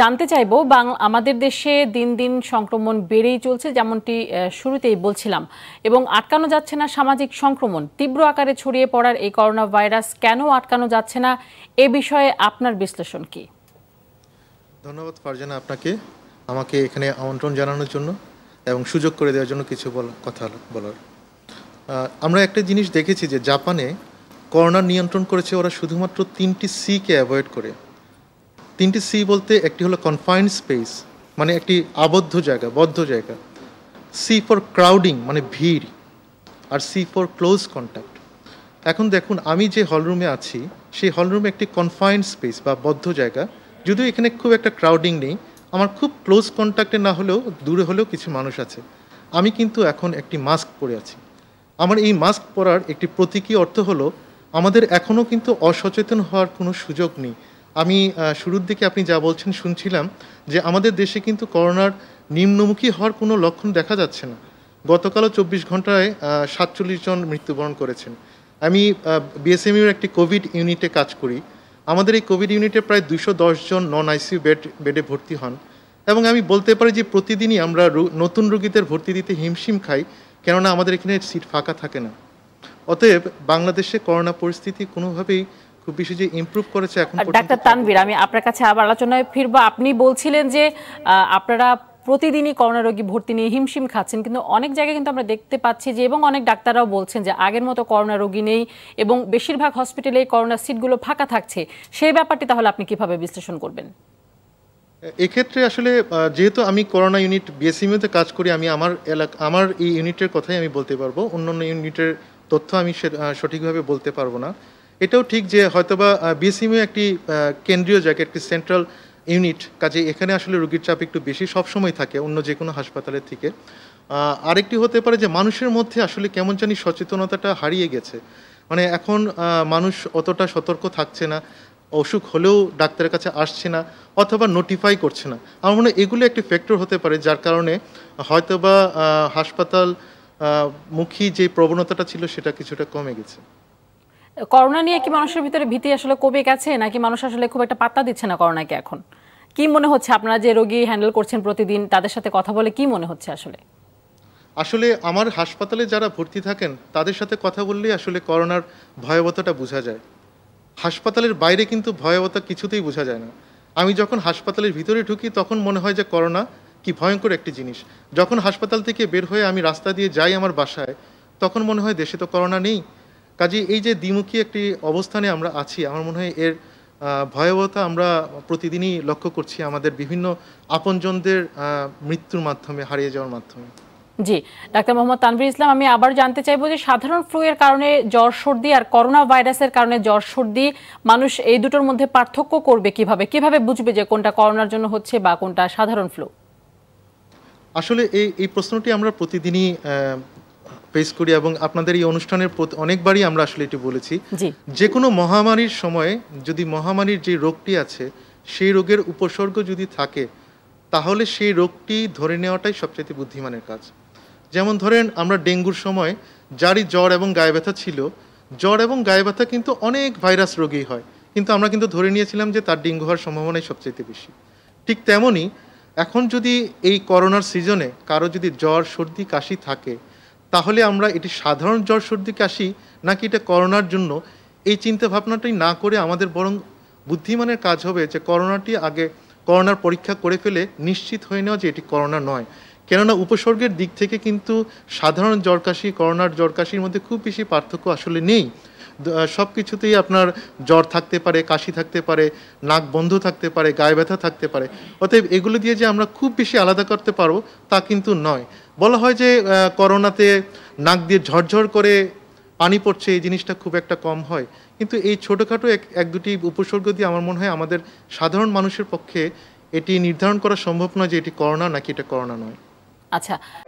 জানতে চাইব আমাদের দেশে দিন দিন সংক্রমণ বেড়েই চলছে যেমনটি শুরুতেই বলছিলাম এবং আটকানো যাচ্ছে না সামাজিক সংক্রমণ তীব্র আকারে ছড়িয়ে পড়ার এই করোনা ভাইরাস কেন আটকানো যাচ্ছে না এ বিষয়ে আপনার বিশ্লেষণ কি ধন্যবাদ ফারজানা আপনাকে আমাকে এখানে আমন্ত্রণ জানানোর জন্য এবং সুযোগ করে দেওয়ার জন্য কিছু কথা বলার আমরা একটা জিনিস দেখেছি যে জাপানে করোনা নিয়ন্ত্রণ করেছে ওরা শুধুমাত্র তিনটি সিকে অ্যাভয়েড করে তিনটি সি বলতে একটি হলো কনফাইন্ড স্পেস মানে একটি আবদ্ধ জায়গা বদ্ধ জায়গা সি ফর ক্রাউডিং মানে ভিড় আর সি ফর ক্লোজ কন্ট্যাক্ট এখন দেখুন আমি যে হলরুমে আছি সেই হলরুমে একটি কনফাইন্ড স্পেস বা বদ্ধ জায়গা যদিও এখানে খুব একটা ক্রাউডিং নেই আমার খুব ক্লোজ কন্ট্যাক্টে না হলেও দূরে হলেও কিছু মানুষ আছে আমি কিন্তু এখন একটি মাস্ক পরে আছি আমার এই মাস্ক পরার একটি প্রতীকী অর্থ হলো আমাদের এখনও কিন্তু অসচেতন হওয়ার কোনো সুযোগ নেই আমি শুরুর দিকে আপনি যা বলছেন শুনছিলাম যে আমাদের দেশে কিন্তু করোনার নিম্নমুখী হওয়ার কোনো লক্ষণ দেখা যাচ্ছে না গতকালও চব্বিশ ঘন্টায় সাতচল্লিশ জন মৃত্যুবরণ করেছেন আমি বিএসএমইউর একটি কোভিড ইউনিটে কাজ করি আমাদের এই কোভিড ইউনিটে প্রায় দুশো জন নন আইসিউ বেড বেডে ভর্তি হন এবং আমি বলতে পারি যে প্রতিদিনই আমরা নতুন রোগীদের ভর্তি দিতে হিমশিম খাই কেননা আমাদের এখানে সিট ফাঁকা থাকে না অতএব বাংলাদেশে করোনা পরিস্থিতি কোনোভাবেই খুব বেশি যে ইমপ্রুভ করেছে এখন ডাক্তার তানভীর আমি আপনার কাছে আবার আলোচনায় ফিরবো আপনি বলছিলেন যে আপনারা প্রতিদিনই করোনা রোগী ভর্তি নিয়ে হিমশিম খাচ্ছেন কিন্তু অনেক জায়গায় কিন্তু আমরা দেখতে পাচ্ছি যে এবং অনেক ডাক্তাররাও বলছেন যে আগের মতো করোনা রোগী নেই এবং বেশিরভাগ হসপিটালে করোনা সিটগুলো ফাঁকা থাকছে সেই ব্যাপারটি তাহলে আপনি কিভাবে বিশ্লেষণ করবেন এক্ষেত্রে আসলে যেহেতু আমি করোনা ইউনিট বিএসিমিউতে কাজ করি আমি আমার এলাকা আমার এই ইউনিটের কথাই আমি বলতে পারবো অন্য অন্য ইউনিটের তথ্য আমি সঠিকভাবে বলতে পারবো না এটাও ঠিক যে হয়তোবা বিএসিমিও একটি কেন্দ্রীয় জায়গা একটি সেন্ট্রাল ইউনিট কাজে এখানে আসলে রুগীর চাপ একটু বেশি সবসময় থাকে অন্য যে কোনো হাসপাতালের থেকে আরেকটি হতে পারে যে মানুষের মধ্যে আসলে কেমন জানি সচেতনতাটা হারিয়ে গেছে মানে এখন মানুষ অতটা সতর্ক থাকছে না অসুখ হলেও ডাক্তারের কাছে আসছে না অথবা নোটিফাই করছে না আমার মনে হয় এগুলো একটি ফ্যাক্টর হতে পারে যার কারণে হয়তোবা হাসপাতাল মুখী যে প্রবণতাটা ছিল সেটা কিছুটা কমে গেছে করোনা নিয়ে কি মানুষের ভিতরে ভীতি আসলে কমে গেছে নাকি মানুষ আসলে খুব একটা পাত্তা দিচ্ছে না করোনাকে এখন কি মনে হচ্ছে আপনারা যে রোগী হ্যান্ডেল করছেন প্রতিদিন তাদের সাথে কথা বলে কি মনে হচ্ছে আসলে আসলে আমার হাসপাতালে যারা ভর্তি থাকেন তাদের সাথে কথা বললেই আসলে করোনার ভয়াবহতাটা বোঝা যায় হাসপাতালের বাইরে কিন্তু ভয়াবহতা কিছুতেই বোঝা যায় না আমি যখন হাসপাতালের ভিতরে ঢুকি তখন মনে হয় যে করোনা কি ভয়ঙ্কর একটি জিনিস যখন হাসপাতাল থেকে বের হয়ে আমি রাস্তা দিয়ে যাই আমার বাসায় তখন মনে হয় দেশে তো করোনা নেই কাজে এই যে দ্বিমুখী একটি অবস্থানে আমরা আছি আমার মনে হয় এর ভয়াবহতা আমরা প্রতিদিনই লক্ষ্য করছি আমাদের বিভিন্ন আপনজনদের মৃত্যুর মাধ্যমে হারিয়ে যাওয়ার মাধ্যমে জি ডাক্তার মোহাম্মদ তানভীর ইসলাম আমি আবার জানতে চাইবো যে সাধারণ ফ্লু এর কারণে জ্বর সর্দি আর করোনা ভাইরাসের কারণে জ্বর সর্দি মানুষ এই দুটোর মধ্যে পার্থক্য করবে কিভাবে কিভাবে বুঝবে যে কোনটা করোনার জন্য হচ্ছে বা কোনটা সাধারণ ফ্লু আসলে এই এই প্রশ্নটি আমরা প্রতিদিনই ফেস করি এবং আপনাদের এই অনুষ্ঠানের অনেকবারই আমরা আসলে এটি বলেছি যে কোনো মহামারীর সময়ে যদি মহামারীর যে রোগটি আছে সেই রোগের উপসর্গ যদি থাকে তাহলে সেই রোগটি ধরে নেওয়াটাই সবচেয়ে বুদ্ধিমানের কাজ যেমন ধরেন আমরা ডেঙ্গুর সময় যারই জ্বর এবং গায়ে ব্যথা ছিল জ্বর এবং গায়ে ব্যথা কিন্তু অনেক ভাইরাস রোগেই হয় কিন্তু আমরা কিন্তু ধরে নিয়েছিলাম যে তার ডেঙ্গু হওয়ার সম্ভাবনাই সবচেয়ে বেশি ঠিক তেমনই এখন যদি এই করোনার সিজনে কারো যদি জ্বর সর্দি কাশি থাকে তাহলে আমরা এটি সাধারণ জ্বর সর্দি কাশি নাকি এটা করোনার জন্য এই চিন্তা ভাবনাটাই না করে আমাদের বরং বুদ্ধিমানের কাজ হবে যে করোনাটি আগে করোনার পরীক্ষা করে ফেলে নিশ্চিত হয়ে নেওয়া যে এটি করোনা নয় কেননা উপসর্গের দিক থেকে কিন্তু সাধারণ জ্বর কাশি করোনার জ্বর কাশির মধ্যে খুব বেশি পার্থক্য আসলে নেই সব কিছুতেই আপনার জ্বর থাকতে পারে কাশি থাকতে পারে নাক বন্ধ থাকতে পারে গায়ে ব্যথা থাকতে পারে অতএব এগুলো দিয়ে যে আমরা খুব বেশি আলাদা করতে পারবো তা কিন্তু নয় বলা হয় যে করোনাতে নাক দিয়ে ঝরঝর করে পানি পড়ছে এই জিনিসটা খুব একটা কম হয় কিন্তু এই ছোটোখাটো এক এক দুটি উপসর্গ দিয়ে আমার মনে হয় আমাদের সাধারণ মানুষের পক্ষে এটি নির্ধারণ করা সম্ভব নয় যে এটি করোনা নাকি এটা করোনা নয় আচ্ছা